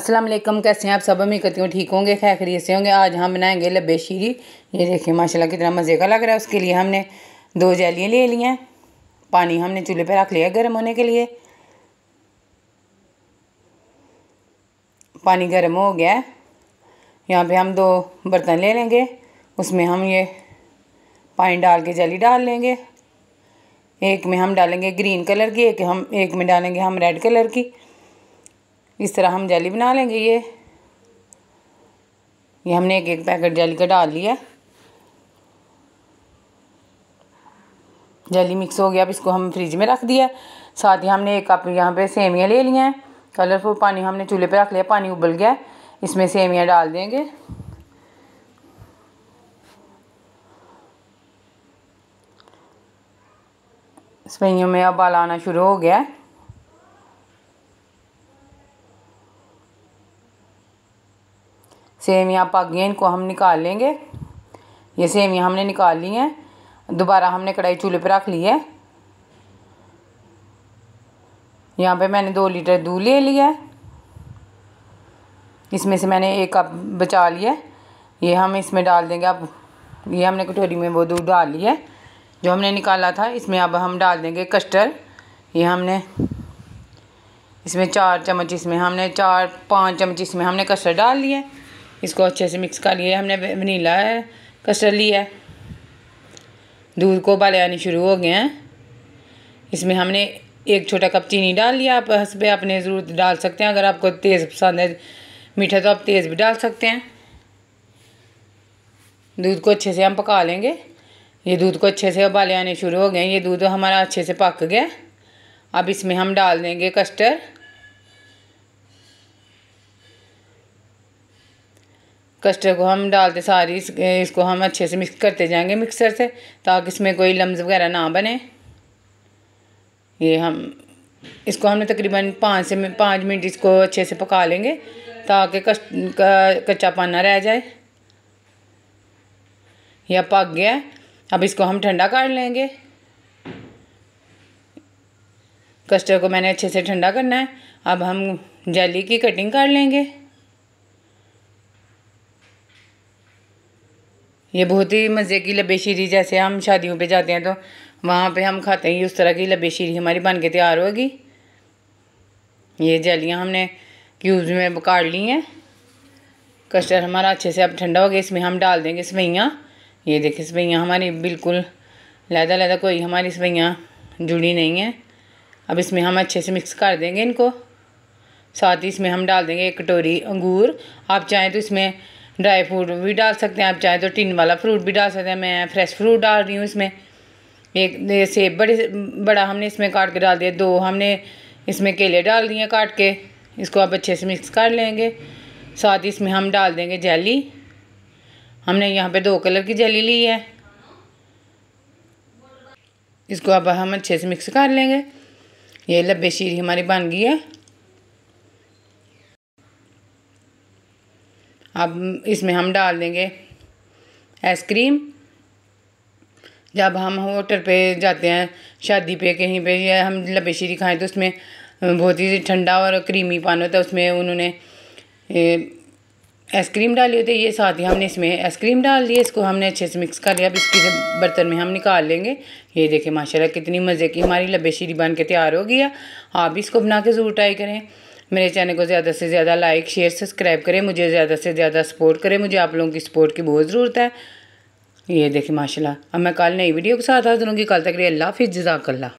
अस्सलाम वालेकुम कैसे हैं आप सब अमी करती हूँ ठीक होंगे खैर खैरियत से होंगे आज हम बनाएंगे लब्बे शीरी ये देखिए माशाल्लाह कितना मज़े का लग रहा है उसके लिए हमने दो जालियाँ ले ली हैं पानी हमने चूल्हे पर रख लिया गर्म होने के लिए पानी गर्म हो गया है यहाँ पर हम दो बर्तन ले लेंगे उसमें हम ये पानी डाल के जली डाल लेंगे एक में हम डालेंगे ग्रीन कलर की एक हम एक में डालेंगे हम रेड कलर की इस तरह हम जाली बना लेंगे ये ये हमने एक एक पैकेट जाली का डाल लिया जाली मिक्स हो गया अब इसको हम फ्रिज में रख दिया साथ ही हमने एक कप यहाँ पे सेवियाँ ले ली हैं कलरफुल पानी हमने चूल्हे पे रख लिया पानी उबल गया इसमें सेवियाँ डाल देंगे सेवियों में अब बाल आना शुरू हो गया है सेवियाँ अगेन इनको हम निकाल लेंगे ये सेवियाँ हमने निकाल ली हैं दोबारा हमने कढ़ाई चूल्हे पर रख ली है यहाँ पे मैंने दो लीटर दूध ले लिया है इसमें से मैंने एक कप बचा लिया ये हम इसमें डाल देंगे अब ये हमने कटोरी में वो दूध डाल लिया है जो हमने निकाला था इसमें अब हम डाल देंगे कस्टर्ड ये हमने इसमें चार चम्मच इसमें हमने चार पाँच चम्मच इसमें हमने कस्टर्ड डाल लिया इसको अच्छे से मिक्स कर लिया हमने वनीला कस्टर्ड लिया है दूध को उबाले आने शुरू हो गए हैं इसमें हमने एक छोटा कप चीनी डाल लिया आप पे अपने ज़रूरत डाल सकते हैं अगर आपको तेज़ पसंद है मीठा तो आप तेज़ भी डाल सकते हैं दूध को अच्छे से हम पका लेंगे ये दूध को अच्छे से उबाले आने शुरू हो गए ये दूध हमारा अच्छे से पक गया अब इसमें हम डाल देंगे कस्टर्ड कस्टर्ड को हम डालते सारी इस, इसको हम अच्छे से मिक्स करते जाएंगे मिक्सर से ताकि इसमें कोई लम्ब वगैरह ना बने ये हम इसको हमने तकरीबन पाँच से पाँच मिनट इसको अच्छे से पका लेंगे ताकि कस कच्चा पाना रह जाए या पक गया अब इसको हम ठंडा कर लेंगे कस्टर्ड को मैंने अच्छे से ठंडा करना है अब हम जेली की कटिंग कर लेंगे ये बहुत ही मज़े की लबेशीरी जैसे हम शादियों पे जाते हैं तो वहाँ पे हम खाते हैं उस तरह की लबेशीरी हमारी बन के तैयार होगी ये जलियाँ हमने क्यूब्स में काट ली हैं कस्टर्ड हमारा अच्छे से अब ठंडा हो गया इसमें हम डाल देंगे सवैयाँ ये देखें सवैयाँ हमारी बिल्कुल लहदा लहदा कोई हमारी सवैयाँ जुड़ी नहीं है अब इसमें हम अच्छे से मिक्स कर देंगे इनको साथ ही इसमें हम डाल देंगे एक कटोरी अंगूर आप चाहें तो इसमें ड्राई फ्रूट भी डाल सकते हैं आप चाहे तो टिन वाला फ्रूट भी डाल सकते हैं मैं फ्रेश फ्रूट डाल रही हूँ इसमें एक सेब बड़े बड़ा हमने इसमें काट के डाल दिया दो हमने इसमें केले डाल दिए काट के इसको आप अच्छे से मिक्स कर लेंगे साथ ही इसमें हम डाल देंगे जेली हमने यहाँ पे दो कलर की जेली ली है इसको अब हम अच्छे से मिक्स कर लेंगे ये लब्बे शीरी हमारी बन गई है अब इसमें हम डाल देंगे आइसक्रीम जब हम होटल पे जाते हैं शादी पे कहीं पे या हम लबेशीरी खाएं तो उसमें बहुत ही ठंडा और क्रीमी पान होता है उसमें उन्होंने आइसक्रीम डाली होती है ये साथ ही हमने इसमें आइसक्रीम डाल दी इसको हमने अच्छे से मिक्स कर लिया अब इसकी बर्तन में हम निकाल लेंगे ये देखें माशाल्लाह कितनी मज़े की हमारी लबे शीरी बन के तैयार हो गया आप इसको बना के ज़रूर ट्राई करें मेरे चैनल को ज़्यादा से ज़्यादा लाइक शेयर सब्सक्राइब करें मुझे ज़्यादा से ज़्यादा सपोर्ट करें मुझे आप लोगों की सपोर्ट की बहुत ज़रूरत है ये देखिए माशाल्लाह अब मैं कल नई वीडियो के साथ हाजिर होंगी कल तक लिए अल्लाह हाफिज़ जजाकल्ला